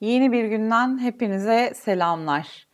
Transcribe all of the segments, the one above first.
Yeni bir günden hepinize selamlar.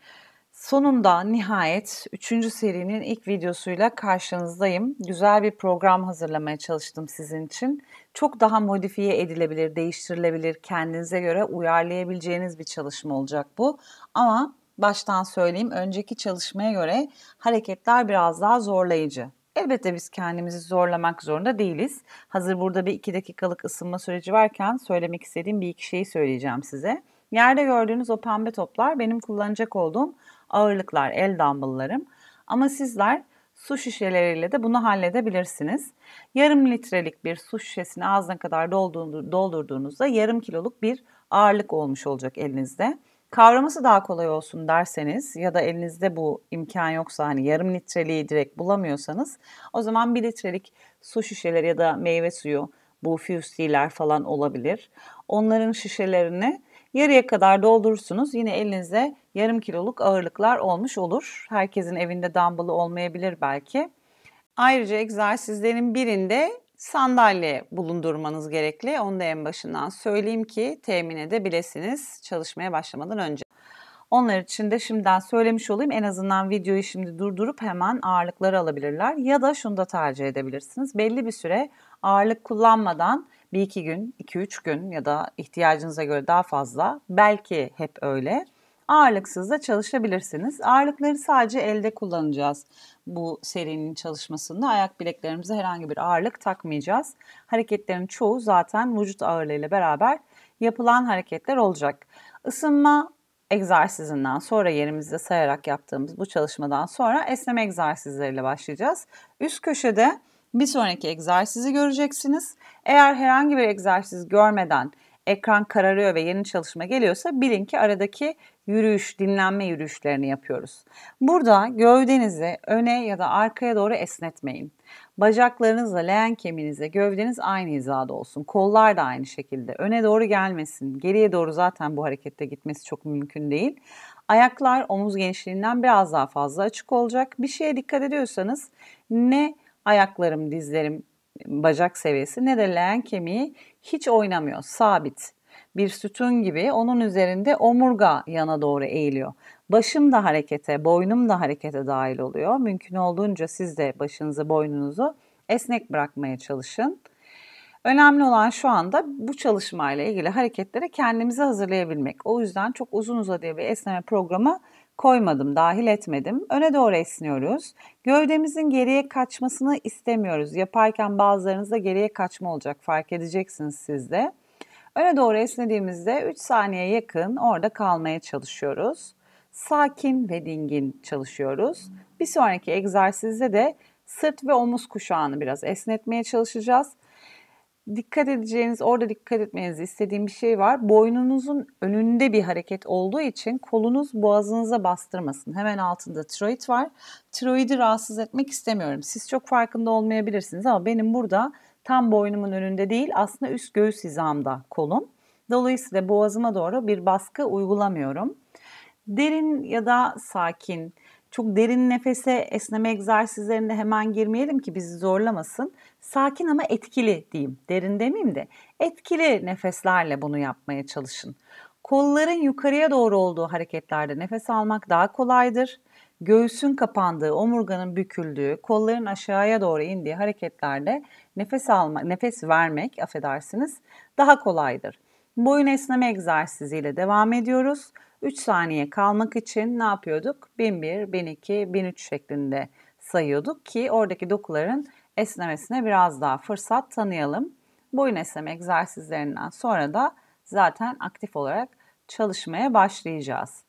Sonunda nihayet 3. serinin ilk videosuyla karşınızdayım. Güzel bir program hazırlamaya çalıştım sizin için. Çok daha modifiye edilebilir, değiştirilebilir, kendinize göre uyarlayabileceğiniz bir çalışma olacak bu. Ama baştan söyleyeyim önceki çalışmaya göre hareketler biraz daha zorlayıcı. Elbette biz kendimizi zorlamak zorunda değiliz. Hazır burada bir iki dakikalık ısınma süreci varken söylemek istediğim bir iki şeyi söyleyeceğim size. Yerde gördüğünüz o pembe toplar benim kullanacak olduğum ağırlıklar, el dumbbelllarım. Ama sizler su şişeleriyle de bunu halledebilirsiniz. Yarım litrelik bir su şişesini ağzına kadar doldurduğunuzda yarım kiloluk bir ağırlık olmuş olacak elinizde. Kavraması daha kolay olsun derseniz ya da elinizde bu imkan yoksa hani yarım litreliği direkt bulamıyorsanız o zaman bir litrelik su şişeleri ya da meyve suyu bu füstiler falan olabilir. Onların şişelerini yarıya kadar doldurursunuz. Yine elinizde yarım kiloluk ağırlıklar olmuş olur. Herkesin evinde dumbbell'ı olmayabilir belki. Ayrıca egzersizlerin birinde sandalye bulundurmanız gerekli. Onu da en başından söyleyeyim ki temin edebilirsiniz çalışmaya başlamadan önce. Onlar için de şimdiden söylemiş olayım. En azından videoyu şimdi durdurup hemen ağırlıkları alabilirler. Ya da şunu da tercih edebilirsiniz. Belli bir süre ağırlık kullanmadan bir iki gün, iki üç gün ya da ihtiyacınıza göre daha fazla belki hep öyle ağırlıksız da çalışabilirsiniz. Ağırlıkları sadece elde kullanacağız bu serinin çalışmasında. Ayak bileklerimize herhangi bir ağırlık takmayacağız. Hareketlerin çoğu zaten vücut ağırlığıyla beraber yapılan hareketler olacak. Isınma egzersizinden sonra yerimizde sayarak yaptığımız bu çalışmadan sonra esneme egzersizleriyle başlayacağız. Üst köşede bir sonraki egzersizi göreceksiniz. Eğer herhangi bir egzersiz görmeden ekran kararıyor ve yeni çalışma geliyorsa bilin ki aradaki yürüyüş, dinlenme yürüyüşlerini yapıyoruz. Burada gövdenizi öne ya da arkaya doğru esnetmeyin. Bacaklarınızla leğen kemiğinizle gövdeniz aynı hizada olsun. Kollar da aynı şekilde. Öne doğru gelmesin. Geriye doğru zaten bu harekette gitmesi çok mümkün değil. Ayaklar omuz genişliğinden biraz daha fazla açık olacak. Bir şeye dikkat ediyorsanız ne ayaklarım, dizlerim, bacak seviyesi ne de leğen kemiği hiç oynamıyor, sabit. Bir sütun gibi onun üzerinde omurga yana doğru eğiliyor. Başım da harekete, boynum da harekete dahil oluyor. Mümkün olduğunca siz de başınızı, boynunuzu esnek bırakmaya çalışın. Önemli olan şu anda bu çalışmayla ilgili hareketlere kendimizi hazırlayabilmek. O yüzden çok uzun uzadıya bir esneme programı koymadım, dahil etmedim. Öne doğru esniyoruz. Gövdemizin geriye kaçmasını istemiyoruz. Yaparken bazılarınızda geriye kaçma olacak fark edeceksiniz siz de. Öne doğru esnediğimizde 3 saniye yakın orada kalmaya çalışıyoruz. Sakin ve dingin çalışıyoruz. Bir sonraki egzersizde de sırt ve omuz kuşağını biraz esnetmeye çalışacağız dikkat edeceğiniz, orada dikkat etmenizi istediğim bir şey var. Boynunuzun önünde bir hareket olduğu için kolunuz boğazınıza bastırmasın. Hemen altında tiroid var. Tiroidi rahatsız etmek istemiyorum. Siz çok farkında olmayabilirsiniz ama benim burada tam boynumun önünde değil aslında üst göğüs hizamda kolum. Dolayısıyla boğazıma doğru bir baskı uygulamıyorum. Derin ya da sakin, çok derin nefese esneme egzersizlerinde hemen girmeyelim ki bizi zorlamasın sakin ama etkili diyeyim. Derin demeyeyim de etkili nefeslerle bunu yapmaya çalışın. Kolların yukarıya doğru olduğu hareketlerde nefes almak daha kolaydır. Göğsün kapandığı, omurganın büküldüğü, kolların aşağıya doğru indiği hareketlerde nefes almak, nefes vermek affedersiniz daha kolaydır. Boyun esneme egzersiziyle devam ediyoruz. 3 saniye kalmak için ne yapıyorduk? 1001, 1002, 1003 şeklinde sayıyorduk ki oradaki dokuların esnemesine biraz daha fırsat tanıyalım. Boyun esneme egzersizlerinden sonra da zaten aktif olarak çalışmaya başlayacağız.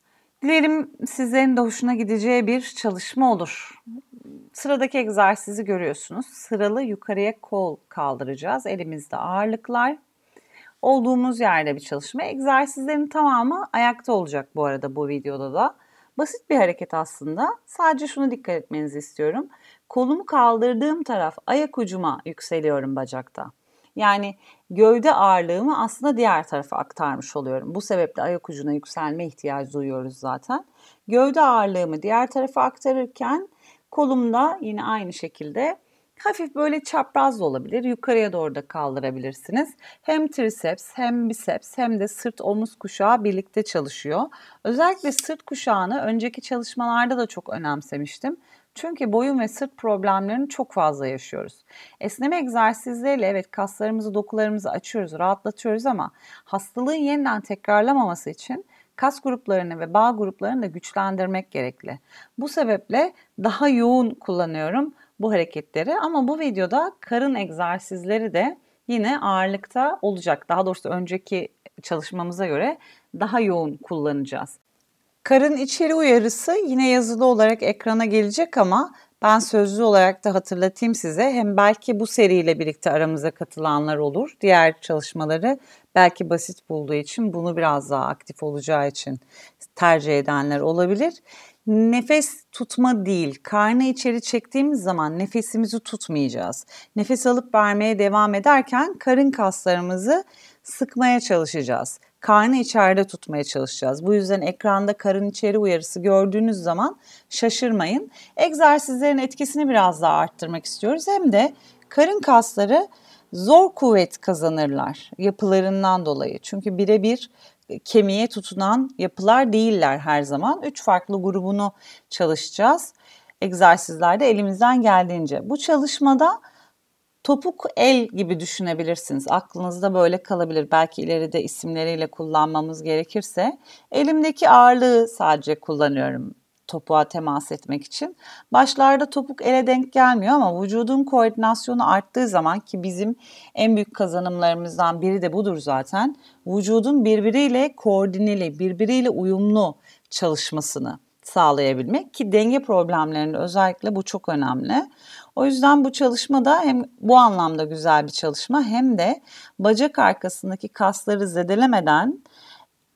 Dilerim sizlerin de hoşuna gideceği bir çalışma olur. Sıradaki egzersizi görüyorsunuz. Sıralı yukarıya kol kaldıracağız. Elimizde ağırlıklar. Olduğumuz yerde bir çalışma. Egzersizlerin tamamı ayakta olacak bu arada bu videoda da. Basit bir hareket aslında. Sadece şunu dikkat etmenizi istiyorum. Kolumu kaldırdığım taraf ayak ucuma yükseliyorum bacakta. Yani gövde ağırlığımı aslında diğer tarafa aktarmış oluyorum. Bu sebeple ayak ucuna yükselme ihtiyacı duyuyoruz zaten. Gövde ağırlığımı diğer tarafa aktarırken kolumda yine aynı şekilde hafif böyle çapraz da olabilir. Yukarıya doğru da kaldırabilirsiniz. Hem triceps hem biceps hem de sırt omuz kuşağı birlikte çalışıyor. Özellikle sırt kuşağını önceki çalışmalarda da çok önemsemiştim. Çünkü boyun ve sırt problemlerini çok fazla yaşıyoruz. Esneme egzersizleriyle evet kaslarımızı, dokularımızı açıyoruz, rahatlatıyoruz ama hastalığın yeniden tekrarlamaması için kas gruplarını ve bağ gruplarını da güçlendirmek gerekli. Bu sebeple daha yoğun kullanıyorum bu hareketleri ama bu videoda karın egzersizleri de yine ağırlıkta olacak. Daha doğrusu önceki çalışmamıza göre daha yoğun kullanacağız. Karın içeri uyarısı yine yazılı olarak ekrana gelecek ama ben sözlü olarak da hatırlatayım size. Hem belki bu seriyle birlikte aramıza katılanlar olur. Diğer çalışmaları belki basit bulduğu için bunu biraz daha aktif olacağı için tercih edenler olabilir. Nefes tutma değil, karnı içeri çektiğimiz zaman nefesimizi tutmayacağız. Nefes alıp vermeye devam ederken karın kaslarımızı sıkmaya çalışacağız karnı içeride tutmaya çalışacağız. Bu yüzden ekranda karın içeri uyarısı gördüğünüz zaman şaşırmayın. Egzersizlerin etkisini biraz daha arttırmak istiyoruz. Hem de karın kasları zor kuvvet kazanırlar yapılarından dolayı. Çünkü birebir e, kemiğe tutunan yapılar değiller her zaman. Üç farklı grubunu çalışacağız egzersizlerde elimizden geldiğince. Bu çalışmada topuk el gibi düşünebilirsiniz. Aklınızda böyle kalabilir. Belki ileride isimleriyle kullanmamız gerekirse. Elimdeki ağırlığı sadece kullanıyorum topuğa temas etmek için. Başlarda topuk ele denk gelmiyor ama vücudun koordinasyonu arttığı zaman ki bizim en büyük kazanımlarımızdan biri de budur zaten. Vücudun birbiriyle koordineli, birbiriyle uyumlu çalışmasını sağlayabilmek ki denge problemlerinde özellikle bu çok önemli. O yüzden bu çalışma da hem bu anlamda güzel bir çalışma hem de bacak arkasındaki kasları zedelemeden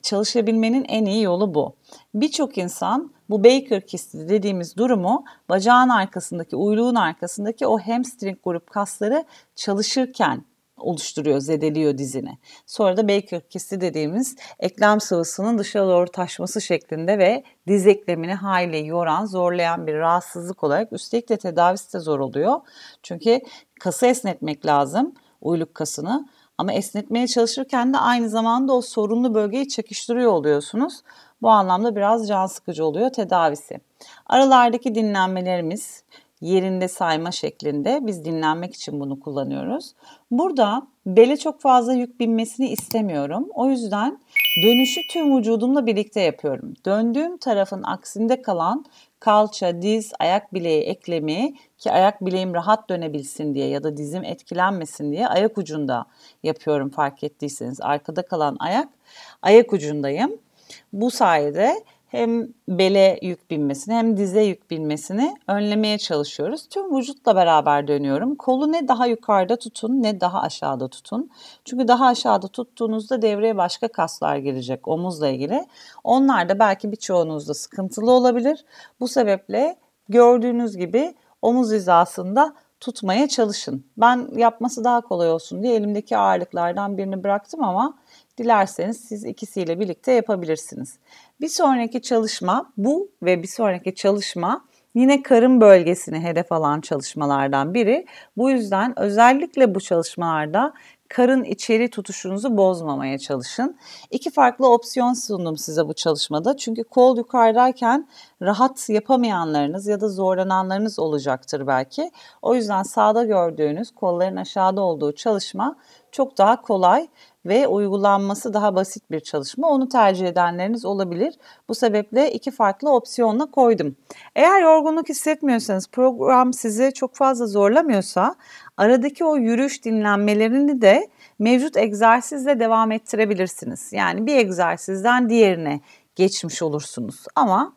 çalışabilmenin en iyi yolu bu. Birçok insan bu Baker kisti dediğimiz durumu bacağın arkasındaki, uyluğun arkasındaki o hamstring grup kasları çalışırken oluşturuyor, zedeliyor dizini. Sonra da Baker kesi dediğimiz eklem sıvısının dışa doğru taşması şeklinde ve diz eklemini hayli yoran, zorlayan bir rahatsızlık olarak üstelik de tedavisi de zor oluyor. Çünkü kası esnetmek lazım, uyluk kasını. Ama esnetmeye çalışırken de aynı zamanda o sorunlu bölgeyi çekiştiriyor oluyorsunuz. Bu anlamda biraz can sıkıcı oluyor tedavisi. Aralardaki dinlenmelerimiz yerinde sayma şeklinde biz dinlenmek için bunu kullanıyoruz. Burada bele çok fazla yük binmesini istemiyorum. O yüzden dönüşü tüm vücudumla birlikte yapıyorum. Döndüğüm tarafın aksinde kalan kalça, diz, ayak bileği eklemi ki ayak bileğim rahat dönebilsin diye ya da dizim etkilenmesin diye ayak ucunda yapıyorum fark ettiyseniz. Arkada kalan ayak ayak ucundayım. Bu sayede hem bele yük binmesini hem dize yük binmesini önlemeye çalışıyoruz. Tüm vücutla beraber dönüyorum. Kolu ne daha yukarıda tutun ne daha aşağıda tutun. Çünkü daha aşağıda tuttuğunuzda devreye başka kaslar gelecek omuzla ilgili. Onlar da belki birçoğunuzda sıkıntılı olabilir. Bu sebeple gördüğünüz gibi omuz hizasında tutmaya çalışın. Ben yapması daha kolay olsun diye elimdeki ağırlıklardan birini bıraktım ama Dilerseniz siz ikisiyle birlikte yapabilirsiniz. Bir sonraki çalışma bu ve bir sonraki çalışma yine karın bölgesini hedef alan çalışmalardan biri. Bu yüzden özellikle bu çalışmalarda karın içeri tutuşunuzu bozmamaya çalışın. İki farklı opsiyon sundum size bu çalışmada. Çünkü kol yukarıdayken rahat yapamayanlarınız ya da zorlananlarınız olacaktır belki. O yüzden sağda gördüğünüz kolların aşağıda olduğu çalışma çok daha kolay ve uygulanması daha basit bir çalışma. Onu tercih edenleriniz olabilir. Bu sebeple iki farklı opsiyonla koydum. Eğer yorgunluk hissetmiyorsanız, program sizi çok fazla zorlamıyorsa aradaki o yürüyüş dinlenmelerini de mevcut egzersizle devam ettirebilirsiniz. Yani bir egzersizden diğerine geçmiş olursunuz. Ama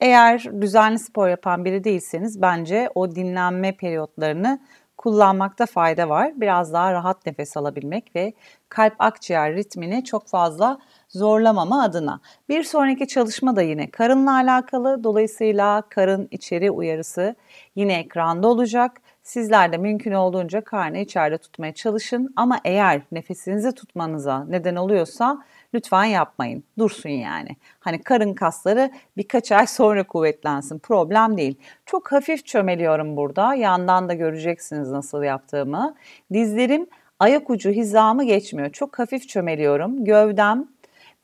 eğer düzenli spor yapan biri değilseniz bence o dinlenme periyotlarını kullanmakta fayda var. Biraz daha rahat nefes alabilmek ve kalp akciğer ritmini çok fazla zorlamama adına. Bir sonraki çalışma da yine karınla alakalı. Dolayısıyla karın içeri uyarısı yine ekranda olacak. Sizler de mümkün olduğunca karnı içeride tutmaya çalışın ama eğer nefesinizi tutmanıza neden oluyorsa lütfen yapmayın. Dursun yani. Hani karın kasları birkaç ay sonra kuvvetlensin. Problem değil. Çok hafif çömeliyorum burada. Yandan da göreceksiniz nasıl yaptığımı. Dizlerim ayak ucu hizamı geçmiyor. Çok hafif çömeliyorum. Gövdem,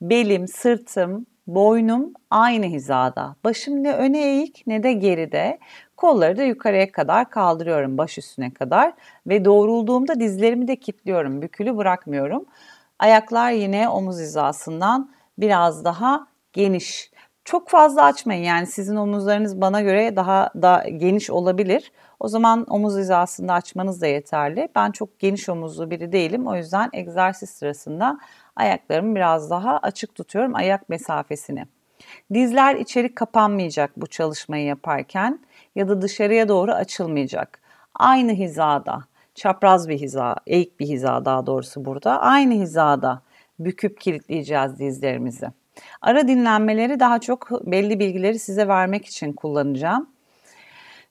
belim, sırtım, boynum aynı hizada. Başım ne öne eğik ne de geride. Kolları da yukarıya kadar kaldırıyorum baş üstüne kadar ve doğrulduğumda dizlerimi de kilitliyorum. Bükülü bırakmıyorum. Ayaklar yine omuz hizasından biraz daha geniş. Çok fazla açmayın yani sizin omuzlarınız bana göre daha da geniş olabilir. O zaman omuz hizasında açmanız da yeterli. Ben çok geniş omuzlu biri değilim. O yüzden egzersiz sırasında ayaklarımı biraz daha açık tutuyorum ayak mesafesini. Dizler içeri kapanmayacak bu çalışmayı yaparken ya da dışarıya doğru açılmayacak. Aynı hizada çapraz bir hiza, eğik bir hiza daha doğrusu burada. Aynı hizada büküp kilitleyeceğiz dizlerimizi. Ara dinlenmeleri daha çok belli bilgileri size vermek için kullanacağım.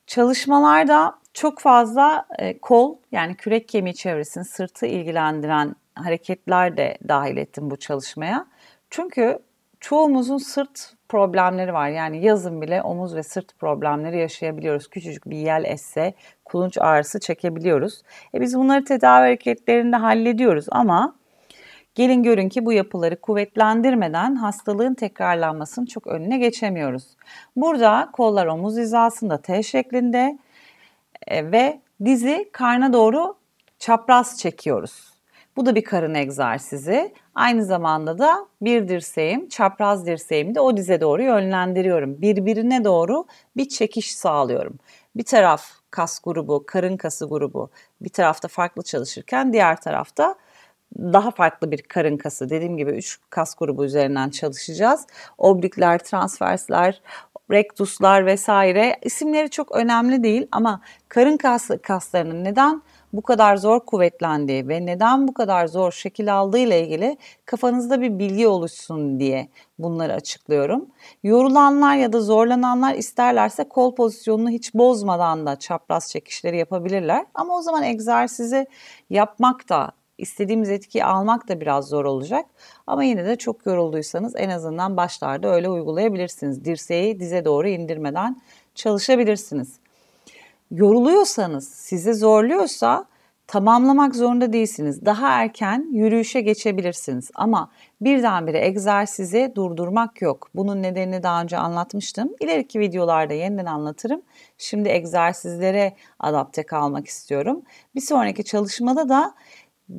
Çalışmalarda çok fazla e, kol yani kürek kemiği çevresini sırtı ilgilendiren hareketler de dahil ettim bu çalışmaya. Çünkü çoğumuzun sırt problemleri var. Yani yazın bile omuz ve sırt problemleri yaşayabiliyoruz. Küçücük bir yel esse kulunç ağrısı çekebiliyoruz. E biz bunları tedavi hareketlerinde hallediyoruz ama gelin görün ki bu yapıları kuvvetlendirmeden hastalığın tekrarlanmasının çok önüne geçemiyoruz. Burada kollar omuz hizasında T şeklinde e, ve dizi karna doğru çapraz çekiyoruz. Bu da bir karın egzersizi. Aynı zamanda da bir dirseğim, çapraz dirseğimi de o dize doğru yönlendiriyorum. Birbirine doğru bir çekiş sağlıyorum. Bir taraf kas grubu, karın kası grubu bir tarafta farklı çalışırken diğer tarafta daha farklı bir karın kası. Dediğim gibi 3 kas grubu üzerinden çalışacağız. Oblikler, transversler, rektuslar vesaire isimleri çok önemli değil ama karın kas, kaslarının neden bu kadar zor kuvvetlendiği ve neden bu kadar zor şekil aldığı ile ilgili kafanızda bir bilgi oluşsun diye bunları açıklıyorum. Yorulanlar ya da zorlananlar isterlerse kol pozisyonunu hiç bozmadan da çapraz çekişleri yapabilirler. Ama o zaman egzersizi yapmak da istediğimiz etkiyi almak da biraz zor olacak. Ama yine de çok yorulduysanız en azından başlarda öyle uygulayabilirsiniz. Dirseği dize doğru indirmeden çalışabilirsiniz yoruluyorsanız, sizi zorluyorsa tamamlamak zorunda değilsiniz. Daha erken yürüyüşe geçebilirsiniz ama birdenbire egzersizi durdurmak yok. Bunun nedenini daha önce anlatmıştım. İleriki videolarda yeniden anlatırım. Şimdi egzersizlere adapte kalmak istiyorum. Bir sonraki çalışmada da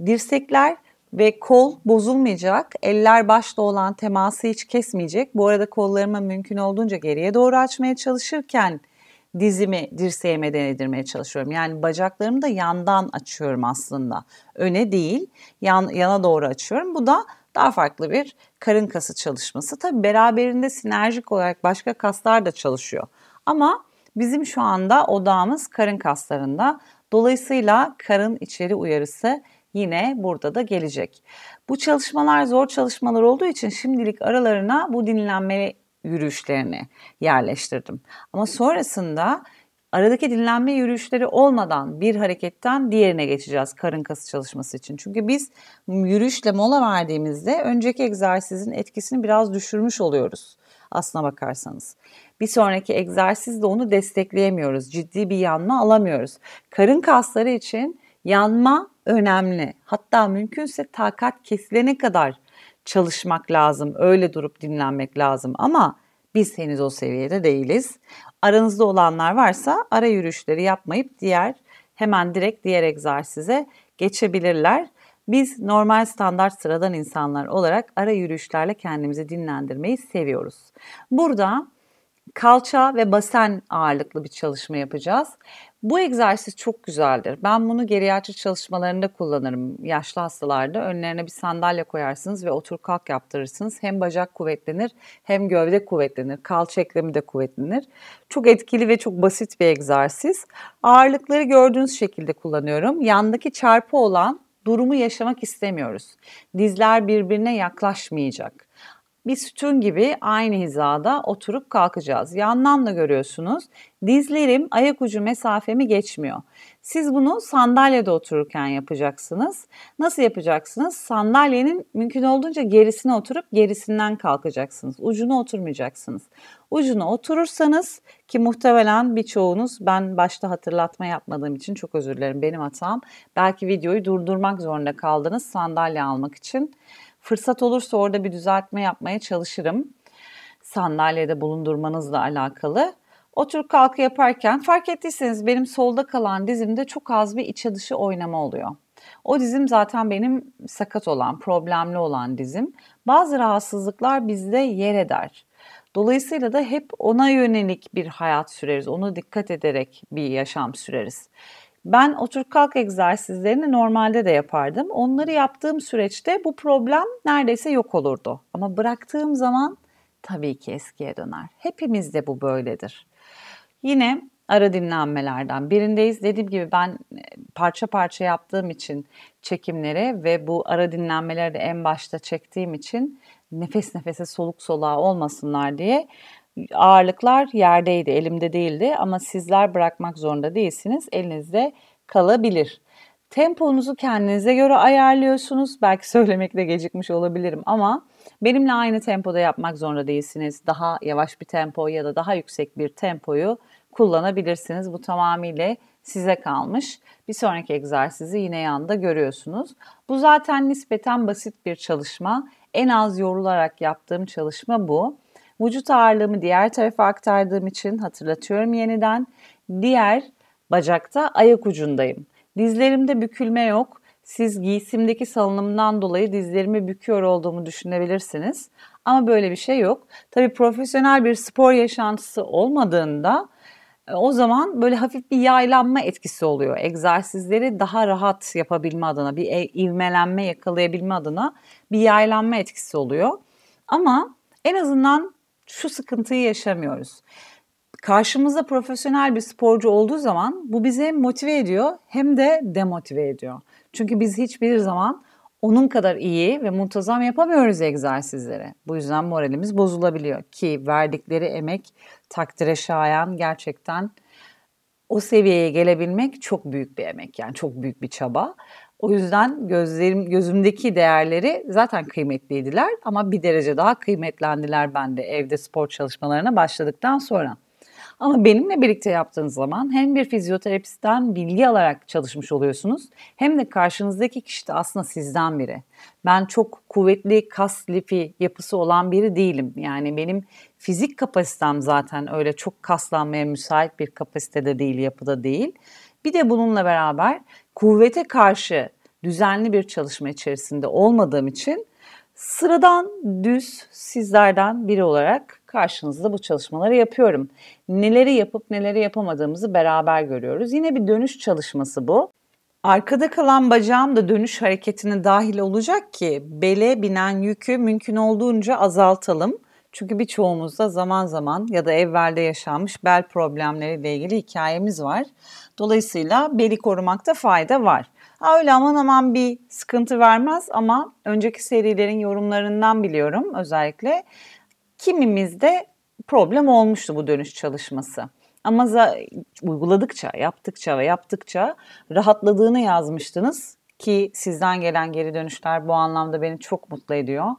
dirsekler ve kol bozulmayacak. Eller başta olan teması hiç kesmeyecek. Bu arada kollarımı mümkün olduğunca geriye doğru açmaya çalışırken dizimi dirseğime denedirmeye çalışıyorum. Yani bacaklarımı da yandan açıyorum aslında. Öne değil yan, yana doğru açıyorum. Bu da daha farklı bir karın kası çalışması. Tabi beraberinde sinerjik olarak başka kaslar da çalışıyor. Ama bizim şu anda odağımız karın kaslarında. Dolayısıyla karın içeri uyarısı yine burada da gelecek. Bu çalışmalar zor çalışmalar olduğu için şimdilik aralarına bu dinlenme yürüyüşlerini yerleştirdim. Ama sonrasında aradaki dinlenme yürüyüşleri olmadan bir hareketten diğerine geçeceğiz karın kası çalışması için. Çünkü biz yürüyüşle mola verdiğimizde önceki egzersizin etkisini biraz düşürmüş oluyoruz aslına bakarsanız. Bir sonraki egzersizde onu destekleyemiyoruz. Ciddi bir yanma alamıyoruz. Karın kasları için yanma önemli. Hatta mümkünse takat kesilene kadar çalışmak lazım, öyle durup dinlenmek lazım ama biz henüz o seviyede değiliz. Aranızda olanlar varsa ara yürüyüşleri yapmayıp diğer hemen direkt diğer egzersize geçebilirler. Biz normal standart sıradan insanlar olarak ara yürüyüşlerle kendimizi dinlendirmeyi seviyoruz. Burada kalça ve basen ağırlıklı bir çalışma yapacağız. Bu egzersiz çok güzeldir. Ben bunu geriatri çalışmalarında kullanırım. Yaşlı hastalarda önlerine bir sandalye koyarsınız ve otur kalk yaptırırsınız. Hem bacak kuvvetlenir hem gövde kuvvetlenir. Kalça eklemi de kuvvetlenir. Çok etkili ve çok basit bir egzersiz. Ağırlıkları gördüğünüz şekilde kullanıyorum. Yandaki çarpı olan durumu yaşamak istemiyoruz. Dizler birbirine yaklaşmayacak bir sütun gibi aynı hizada oturup kalkacağız. Yandan da görüyorsunuz dizlerim ayak ucu mesafemi geçmiyor. Siz bunu sandalyede otururken yapacaksınız. Nasıl yapacaksınız? Sandalyenin mümkün olduğunca gerisine oturup gerisinden kalkacaksınız. Ucuna oturmayacaksınız. Ucuna oturursanız ki muhtemelen birçoğunuz ben başta hatırlatma yapmadığım için çok özür dilerim benim hatam. Belki videoyu durdurmak zorunda kaldınız sandalye almak için. Fırsat olursa orada bir düzeltme yapmaya çalışırım. Sandalyede bulundurmanızla alakalı. Otur kalkı yaparken fark ettiyseniz benim solda kalan dizimde çok az bir içe dışı oynama oluyor. O dizim zaten benim sakat olan, problemli olan dizim. Bazı rahatsızlıklar bizde yer eder. Dolayısıyla da hep ona yönelik bir hayat süreriz. Ona dikkat ederek bir yaşam süreriz. Ben otur kalk egzersizlerini normalde de yapardım. Onları yaptığım süreçte bu problem neredeyse yok olurdu. Ama bıraktığım zaman tabii ki eskiye döner. Hepimizde bu böyledir. Yine ara dinlenmelerden birindeyiz. Dediğim gibi ben e, parça parça yaptığım için çekimleri ve bu ara dinlenmeleri de en başta çektiğim için nefes nefese soluk soluğa olmasınlar diye ağırlıklar yerdeydi, elimde değildi ama sizler bırakmak zorunda değilsiniz. Elinizde kalabilir. Temponuzu kendinize göre ayarlıyorsunuz. Belki söylemekte gecikmiş olabilirim ama benimle aynı tempoda yapmak zorunda değilsiniz. Daha yavaş bir tempo ya da daha yüksek bir tempoyu kullanabilirsiniz. Bu tamamıyla size kalmış. Bir sonraki egzersizi yine yanında görüyorsunuz. Bu zaten nispeten basit bir çalışma. En az yorularak yaptığım çalışma bu. Vücut ağırlığımı diğer tarafa aktardığım için hatırlatıyorum yeniden. Diğer bacakta ayak ucundayım. Dizlerimde bükülme yok. Siz giysimdeki salınımdan dolayı dizlerimi büküyor olduğumu düşünebilirsiniz. Ama böyle bir şey yok. Tabi profesyonel bir spor yaşantısı olmadığında e, o zaman böyle hafif bir yaylanma etkisi oluyor. Egzersizleri daha rahat yapabilme adına, bir e, ivmelenme yakalayabilme adına bir yaylanma etkisi oluyor. Ama en azından şu sıkıntıyı yaşamıyoruz. Karşımızda profesyonel bir sporcu olduğu zaman bu bizi hem motive ediyor hem de demotive ediyor. Çünkü biz hiçbir zaman onun kadar iyi ve muntazam yapamıyoruz egzersizleri. Bu yüzden moralimiz bozulabiliyor ki verdikleri emek takdire şayan gerçekten o seviyeye gelebilmek çok büyük bir emek yani çok büyük bir çaba. O yüzden gözlerim gözümdeki değerleri zaten kıymetliydiler ama bir derece daha kıymetlendiler bende evde spor çalışmalarına başladıktan sonra. Ama benimle birlikte yaptığınız zaman hem bir fizyoterapistten bilgi alarak çalışmış oluyorsunuz hem de karşınızdaki kişi de aslında sizden biri. Ben çok kuvvetli kas lifi yapısı olan biri değilim. Yani benim fizik kapasitem zaten öyle çok kaslanmaya müsait bir kapasitede değil, yapıda değil. Bir de bununla beraber kuvvete karşı düzenli bir çalışma içerisinde olmadığım için sıradan düz sizlerden biri olarak karşınızda bu çalışmaları yapıyorum. Neleri yapıp neleri yapamadığımızı beraber görüyoruz. Yine bir dönüş çalışması bu. Arkada kalan bacağım da dönüş hareketine dahil olacak ki bele binen yükü mümkün olduğunca azaltalım. Çünkü birçoğumuzda zaman zaman ya da evvelde yaşanmış bel problemleriyle ilgili hikayemiz var. Dolayısıyla beli korumakta fayda var. Ha öyle aman aman bir sıkıntı vermez ama önceki serilerin yorumlarından biliyorum özellikle. Kimimizde problem olmuştu bu dönüş çalışması. Ama uyguladıkça, yaptıkça ve yaptıkça rahatladığını yazmıştınız ki sizden gelen geri dönüşler bu anlamda beni çok mutlu ediyor.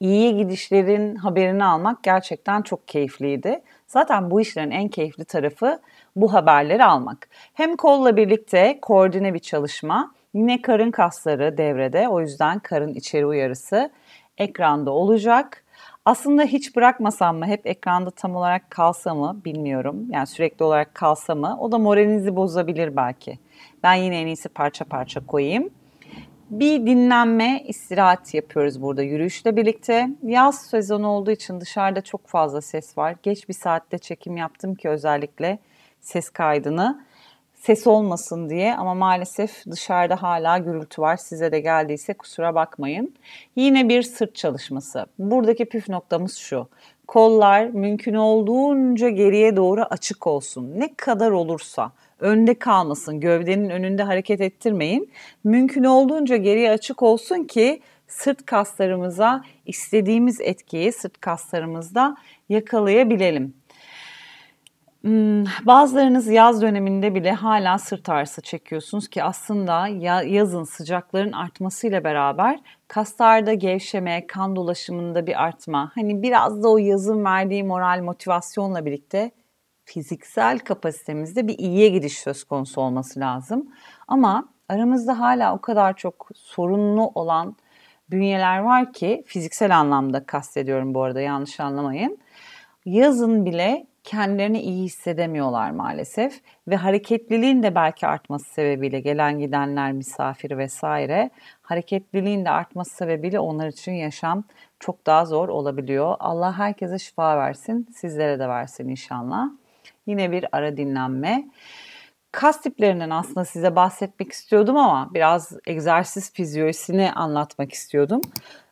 İyi gidişlerin haberini almak gerçekten çok keyifliydi. Zaten bu işlerin en keyifli tarafı bu haberleri almak. Hem kolla birlikte koordine bir çalışma, yine karın kasları devrede. O yüzden karın içeri uyarısı ekranda olacak. Aslında hiç bırakmasam mı, hep ekranda tam olarak kalsa mı bilmiyorum. Yani sürekli olarak kalsa mı, o da moralinizi bozabilir belki. Ben yine en iyisi parça parça koyayım bir dinlenme, istirahat yapıyoruz burada yürüyüşle birlikte. Yaz sezonu olduğu için dışarıda çok fazla ses var. Geç bir saatte çekim yaptım ki özellikle ses kaydını. Ses olmasın diye ama maalesef dışarıda hala gürültü var. Size de geldiyse kusura bakmayın. Yine bir sırt çalışması. Buradaki püf noktamız şu kollar mümkün olduğunca geriye doğru açık olsun. Ne kadar olursa önde kalmasın, gövdenin önünde hareket ettirmeyin. Mümkün olduğunca geriye açık olsun ki sırt kaslarımıza istediğimiz etkiyi sırt kaslarımızda yakalayabilelim. Hmm, bazılarınız yaz döneminde bile hala sırt ağrısı çekiyorsunuz ki aslında yazın sıcakların artmasıyla beraber kaslarda gevşeme, kan dolaşımında bir artma, hani biraz da o yazın verdiği moral motivasyonla birlikte fiziksel kapasitemizde bir iyiye gidiş söz konusu olması lazım. Ama aramızda hala o kadar çok sorunlu olan bünyeler var ki fiziksel anlamda kastediyorum bu arada yanlış anlamayın. Yazın bile kendilerini iyi hissedemiyorlar maalesef ve hareketliliğin de belki artması sebebiyle gelen gidenler misafir vesaire hareketliliğin de artması sebebiyle onlar için yaşam çok daha zor olabiliyor. Allah herkese şifa versin, sizlere de versin inşallah. Yine bir ara dinlenme. Kas tiplerinden aslında size bahsetmek istiyordum ama biraz egzersiz fizyolojisini anlatmak istiyordum.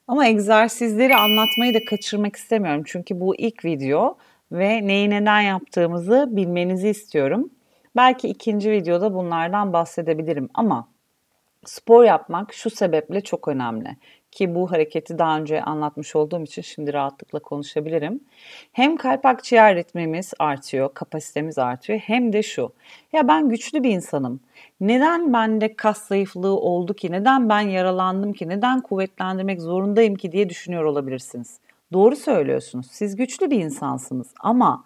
Ama egzersizleri anlatmayı da kaçırmak istemiyorum. Çünkü bu ilk video ve neyi neden yaptığımızı bilmenizi istiyorum. Belki ikinci videoda bunlardan bahsedebilirim ama spor yapmak şu sebeple çok önemli ki bu hareketi daha önce anlatmış olduğum için şimdi rahatlıkla konuşabilirim. Hem kalp akciğer ritmimiz artıyor, kapasitemiz artıyor hem de şu. Ya ben güçlü bir insanım. Neden bende kas zayıflığı oldu ki? Neden ben yaralandım ki? Neden kuvvetlendirmek zorundayım ki diye düşünüyor olabilirsiniz. Doğru söylüyorsunuz. Siz güçlü bir insansınız ama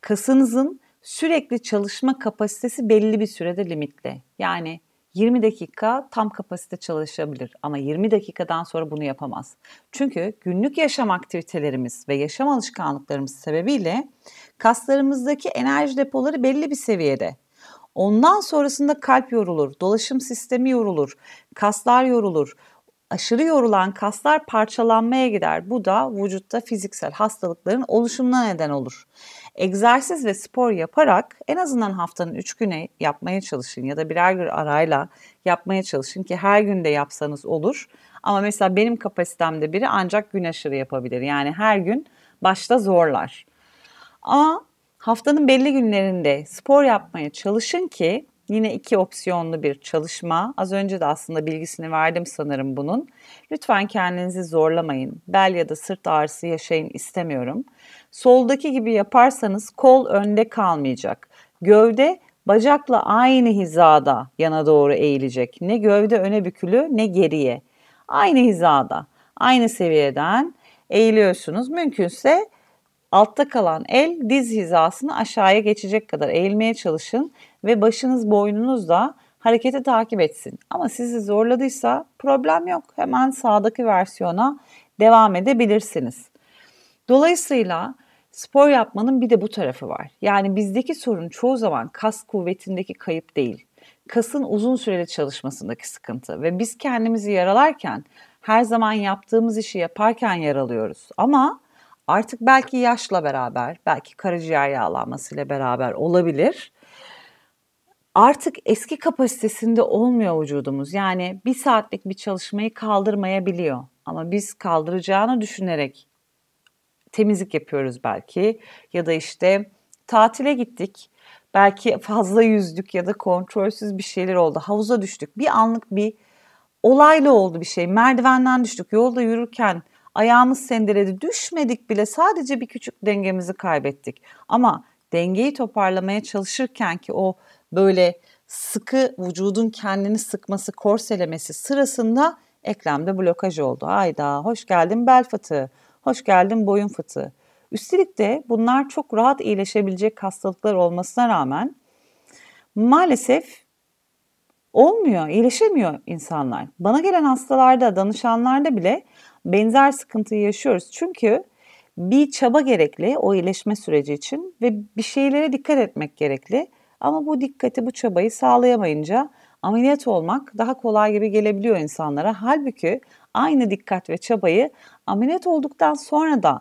kasınızın sürekli çalışma kapasitesi belli bir sürede limitli. Yani 20 dakika tam kapasite çalışabilir ama 20 dakikadan sonra bunu yapamaz. Çünkü günlük yaşam aktivitelerimiz ve yaşam alışkanlıklarımız sebebiyle kaslarımızdaki enerji depoları belli bir seviyede. Ondan sonrasında kalp yorulur, dolaşım sistemi yorulur, kaslar yorulur, aşırı yorulan kaslar parçalanmaya gider. Bu da vücutta fiziksel hastalıkların oluşumuna neden olur. Egzersiz ve spor yaparak en azından haftanın 3 güne yapmaya çalışın ya da birer gün arayla yapmaya çalışın ki her günde yapsanız olur. Ama mesela benim kapasitemde biri ancak gün aşırı yapabilir. Yani her gün başta zorlar. Ama haftanın belli günlerinde spor yapmaya çalışın ki Yine iki opsiyonlu bir çalışma. Az önce de aslında bilgisini verdim sanırım bunun. Lütfen kendinizi zorlamayın. Bel ya da sırt ağrısı yaşayın istemiyorum. Soldaki gibi yaparsanız kol önde kalmayacak. Gövde bacakla aynı hizada yana doğru eğilecek. Ne gövde öne bükülü ne geriye. Aynı hizada, aynı seviyeden eğiliyorsunuz. Mümkünse altta kalan el diz hizasını aşağıya geçecek kadar eğilmeye çalışın ve başınız boynunuz da hareketi takip etsin. Ama sizi zorladıysa problem yok. Hemen sağdaki versiyona devam edebilirsiniz. Dolayısıyla spor yapmanın bir de bu tarafı var. Yani bizdeki sorun çoğu zaman kas kuvvetindeki kayıp değil. Kasın uzun süreli çalışmasındaki sıkıntı ve biz kendimizi yaralarken her zaman yaptığımız işi yaparken yaralıyoruz. Ama artık belki yaşla beraber, belki karaciğer yağlanmasıyla beraber olabilir artık eski kapasitesinde olmuyor vücudumuz. Yani bir saatlik bir çalışmayı kaldırmayabiliyor. Ama biz kaldıracağını düşünerek temizlik yapıyoruz belki ya da işte tatile gittik. Belki fazla yüzdük ya da kontrolsüz bir şeyler oldu. Havuza düştük. Bir anlık bir olayla oldu bir şey. Merdivenden düştük. Yolda yürürken ayağımız sendeledi. Düşmedik bile. Sadece bir küçük dengemizi kaybettik. Ama dengeyi toparlamaya çalışırken ki o böyle sıkı vücudun kendini sıkması, korselemesi sırasında eklemde blokaj oldu. Ayda, hoş geldin bel fıtığı, hoş geldin boyun fıtığı. Üstelik de bunlar çok rahat iyileşebilecek hastalıklar olmasına rağmen maalesef olmuyor, iyileşemiyor insanlar. Bana gelen hastalarda, danışanlarda bile benzer sıkıntıyı yaşıyoruz. Çünkü bir çaba gerekli o iyileşme süreci için ve bir şeylere dikkat etmek gerekli. Ama bu dikkati, bu çabayı sağlayamayınca ameliyat olmak daha kolay gibi gelebiliyor insanlara. Halbuki aynı dikkat ve çabayı ameliyat olduktan sonra da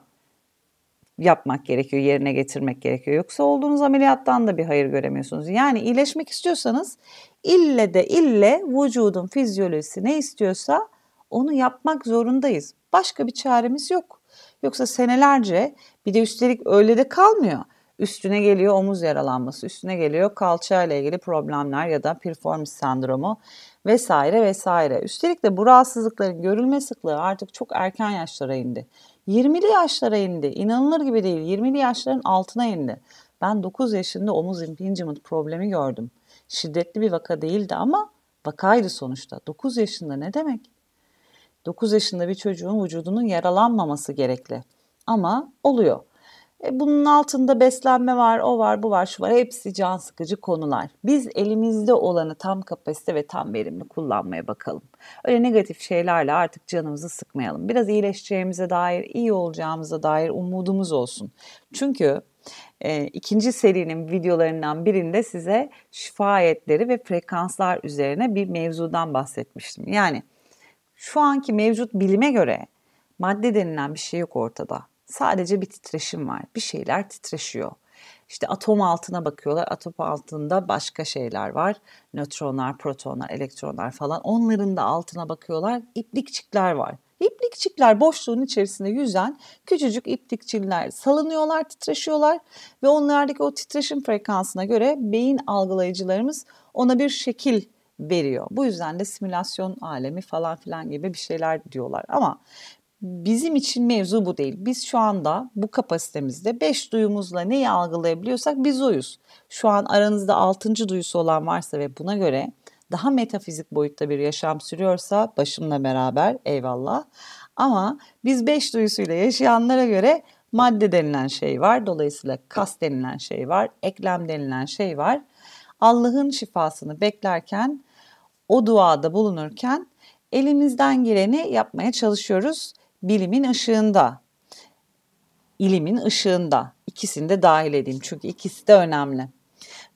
yapmak gerekiyor, yerine getirmek gerekiyor. Yoksa olduğunuz ameliyattan da bir hayır göremiyorsunuz. Yani iyileşmek istiyorsanız ille de ille vücudun fizyolojisi ne istiyorsa onu yapmak zorundayız. Başka bir çaremiz yok. Yoksa senelerce bir de üstelik öyle de kalmıyor üstüne geliyor omuz yaralanması, üstüne geliyor kalça ile ilgili problemler ya da piriformis sendromu vesaire vesaire. Üstelik de bu rahatsızlıkların görülme sıklığı artık çok erken yaşlara indi. 20'li yaşlara indi. İnanılır gibi değil. 20'li yaşların altına indi. Ben 9 yaşında omuz impingement problemi gördüm. Şiddetli bir vaka değildi ama vakaydı sonuçta. 9 yaşında ne demek? 9 yaşında bir çocuğun vücudunun yaralanmaması gerekli. Ama oluyor. E, bunun altında beslenme var, o var, bu var, şu var. Hepsi can sıkıcı konular. Biz elimizde olanı tam kapasite ve tam verimli kullanmaya bakalım. Öyle negatif şeylerle artık canımızı sıkmayalım. Biraz iyileşeceğimize dair, iyi olacağımıza dair umudumuz olsun. Çünkü e, ikinci serinin videolarından birinde size şifa ayetleri ve frekanslar üzerine bir mevzudan bahsetmiştim. Yani şu anki mevcut bilime göre madde denilen bir şey yok ortada. Sadece bir titreşim var. Bir şeyler titreşiyor. İşte atom altına bakıyorlar. Atom altında başka şeyler var. Nötronlar, protonlar, elektronlar falan. Onların da altına bakıyorlar. İplikçikler var. İplikçikler boşluğun içerisinde yüzen küçücük iplikçikler salınıyorlar, titreşiyorlar ve onlardaki o titreşim frekansına göre beyin algılayıcılarımız ona bir şekil veriyor. Bu yüzden de simülasyon alemi falan filan gibi bir şeyler diyorlar. Ama Bizim için mevzu bu değil. Biz şu anda bu kapasitemizde beş duyumuzla neyi algılayabiliyorsak biz oyuz. Şu an aranızda altıncı duyusu olan varsa ve buna göre daha metafizik boyutta bir yaşam sürüyorsa başımla beraber eyvallah. Ama biz beş duyusuyla yaşayanlara göre madde denilen şey var. Dolayısıyla kas denilen şey var, eklem denilen şey var. Allah'ın şifasını beklerken, o duada bulunurken elimizden geleni yapmaya çalışıyoruz bilimin ışığında, ilimin ışığında ikisini de dahil edeyim çünkü ikisi de önemli.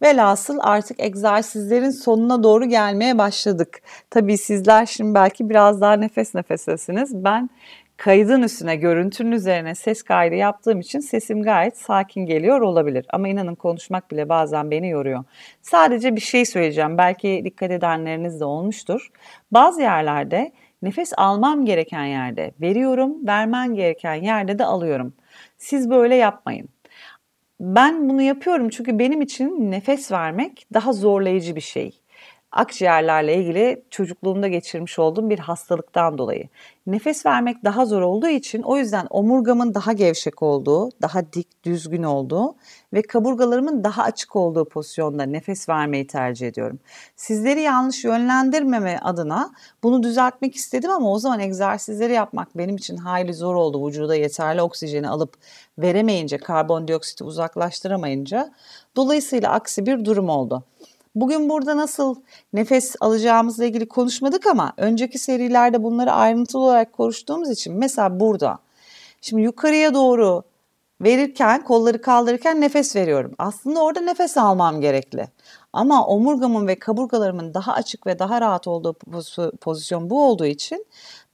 Velhasıl artık egzersizlerin sonuna doğru gelmeye başladık. Tabii sizler şimdi belki biraz daha nefes nefesesiniz. Ben kaydın üstüne, görüntünün üzerine ses kaydı yaptığım için sesim gayet sakin geliyor olabilir. Ama inanın konuşmak bile bazen beni yoruyor. Sadece bir şey söyleyeceğim. Belki dikkat edenleriniz de olmuştur. Bazı yerlerde Nefes almam gereken yerde veriyorum, vermen gereken yerde de alıyorum. Siz böyle yapmayın. Ben bunu yapıyorum çünkü benim için nefes vermek daha zorlayıcı bir şey akciğerlerle ilgili çocukluğumda geçirmiş olduğum bir hastalıktan dolayı. Nefes vermek daha zor olduğu için o yüzden omurgamın daha gevşek olduğu, daha dik, düzgün olduğu ve kaburgalarımın daha açık olduğu pozisyonda nefes vermeyi tercih ediyorum. Sizleri yanlış yönlendirmeme adına bunu düzeltmek istedim ama o zaman egzersizleri yapmak benim için hayli zor oldu. Vücuda yeterli oksijeni alıp veremeyince, karbondioksiti uzaklaştıramayınca dolayısıyla aksi bir durum oldu. Bugün burada nasıl nefes alacağımızla ilgili konuşmadık ama önceki serilerde bunları ayrıntılı olarak konuştuğumuz için mesela burada şimdi yukarıya doğru verirken kolları kaldırırken nefes veriyorum. Aslında orada nefes almam gerekli. Ama omurgamın ve kaburgalarımın daha açık ve daha rahat olduğu pozisyon bu olduğu için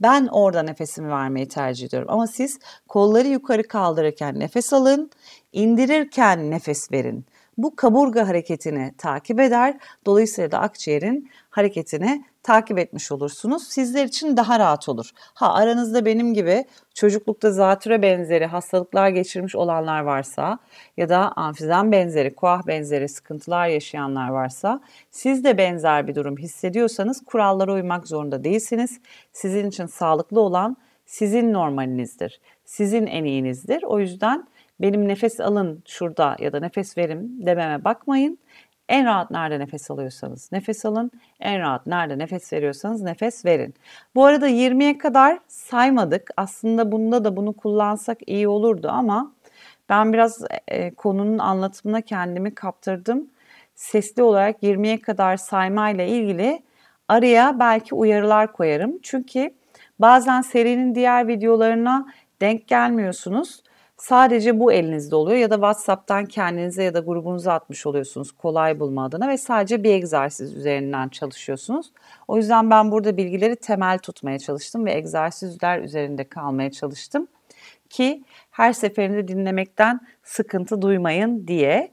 ben orada nefesimi vermeyi tercih ediyorum. Ama siz kolları yukarı kaldırırken nefes alın, indirirken nefes verin bu kaburga hareketini takip eder. Dolayısıyla da akciğerin hareketini takip etmiş olursunuz. Sizler için daha rahat olur. Ha aranızda benim gibi çocuklukta zatüre benzeri hastalıklar geçirmiş olanlar varsa ya da amfizem benzeri, kuah benzeri sıkıntılar yaşayanlar varsa siz de benzer bir durum hissediyorsanız kurallara uymak zorunda değilsiniz. Sizin için sağlıklı olan sizin normalinizdir. Sizin en iyinizdir. O yüzden benim nefes alın şurada ya da nefes verim dememe bakmayın. En rahat nerede nefes alıyorsanız nefes alın. En rahat nerede nefes veriyorsanız nefes verin. Bu arada 20'ye kadar saymadık. Aslında bunda da bunu kullansak iyi olurdu ama ben biraz e, konunun anlatımına kendimi kaptırdım. Sesli olarak 20'ye kadar saymayla ilgili araya belki uyarılar koyarım. Çünkü bazen serinin diğer videolarına denk gelmiyorsunuz. Sadece bu elinizde oluyor ya da WhatsApp'tan kendinize ya da grubunuza atmış oluyorsunuz kolay bulma adına ve sadece bir egzersiz üzerinden çalışıyorsunuz. O yüzden ben burada bilgileri temel tutmaya çalıştım ve egzersizler üzerinde kalmaya çalıştım ki her seferinde dinlemekten sıkıntı duymayın diye.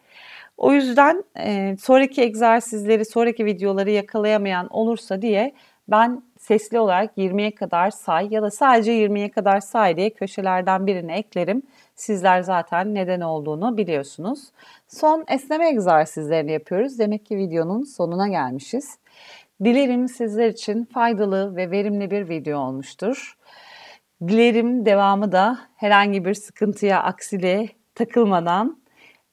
O yüzden e, sonraki egzersizleri, sonraki videoları yakalayamayan olursa diye ben sesli olarak 20'ye kadar say ya da sadece 20'ye kadar say diye köşelerden birine eklerim. Sizler zaten neden olduğunu biliyorsunuz. Son esneme egzersizlerini yapıyoruz. Demek ki videonun sonuna gelmişiz. Dilerim sizler için faydalı ve verimli bir video olmuştur. Dilerim devamı da herhangi bir sıkıntıya, aksile takılmadan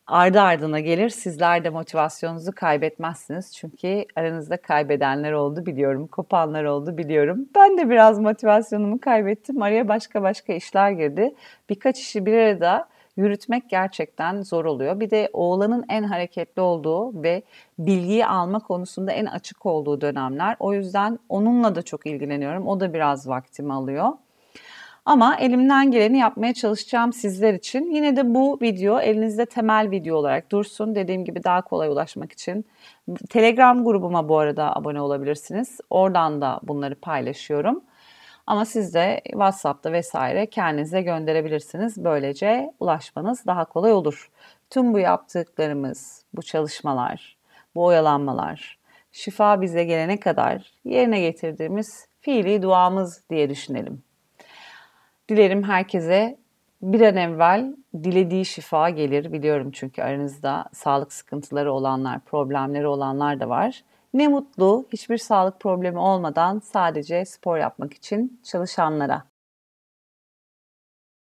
ardı ardına gelir. Sizler de motivasyonunuzu kaybetmezsiniz. Çünkü aranızda kaybedenler oldu biliyorum, kopanlar oldu biliyorum. Ben de biraz motivasyonumu kaybettim. Araya başka başka işler girdi. Birkaç işi bir arada yürütmek gerçekten zor oluyor. Bir de oğlanın en hareketli olduğu ve bilgiyi alma konusunda en açık olduğu dönemler. O yüzden onunla da çok ilgileniyorum. O da biraz vaktimi alıyor. Ama elimden geleni yapmaya çalışacağım sizler için. Yine de bu video elinizde temel video olarak dursun. Dediğim gibi daha kolay ulaşmak için. Telegram grubuma bu arada abone olabilirsiniz. Oradan da bunları paylaşıyorum. Ama siz de WhatsApp'ta vesaire kendinize gönderebilirsiniz. Böylece ulaşmanız daha kolay olur. Tüm bu yaptıklarımız, bu çalışmalar, bu oyalanmalar, şifa bize gelene kadar yerine getirdiğimiz fiili duamız diye düşünelim. Dilerim herkese bir an evvel dilediği şifa gelir. Biliyorum çünkü aranızda sağlık sıkıntıları olanlar, problemleri olanlar da var. Ne mutlu hiçbir sağlık problemi olmadan sadece spor yapmak için çalışanlara.